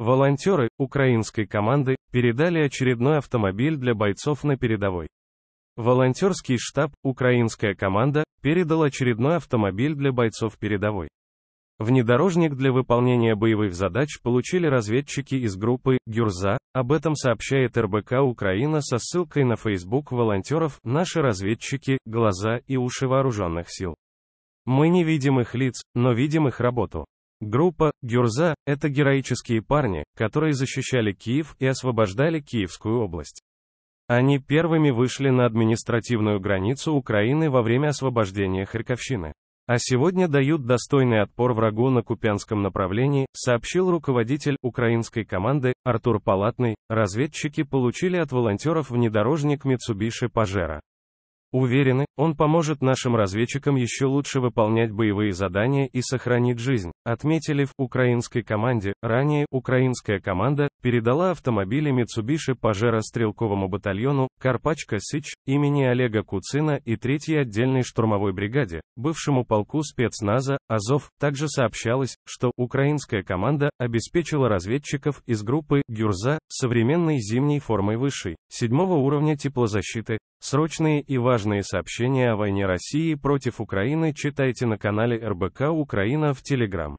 Волонтеры украинской команды передали очередной автомобиль для бойцов на передовой. Волонтерский штаб «Украинская команда» передал очередной автомобиль для бойцов передовой. Внедорожник для выполнения боевых задач получили разведчики из группы «Гюрза», об этом сообщает РБК Украина со ссылкой на Facebook волонтеров «Наши разведчики, глаза и уши вооруженных сил». Мы не видим их лиц, но видим их работу. Группа «Гюрза» — это героические парни, которые защищали Киев и освобождали Киевскую область. Они первыми вышли на административную границу Украины во время освобождения Харьковщины. А сегодня дают достойный отпор врагу на Купянском направлении, сообщил руководитель украинской команды Артур Палатный. Разведчики получили от волонтеров внедорожник Mitsubishi Pajero. Уверены, он поможет нашим разведчикам еще лучше выполнять боевые задания и сохранить жизнь, отметили в украинской команде. Ранее украинская команда передала автомобили Mitsubishi Pajero стрелковому батальону Карпачка Сыч, имени Олега Куцина и 3-й отдельной штурмовой бригаде, бывшему полку спецназа, Азов, также сообщалось, что украинская команда обеспечила разведчиков из группы «Гюрза» современной зимней формой высшей, седьмого уровня теплозащиты. Срочные и важные сообщения о войне России против Украины читайте на канале РБК Украина в Телеграм.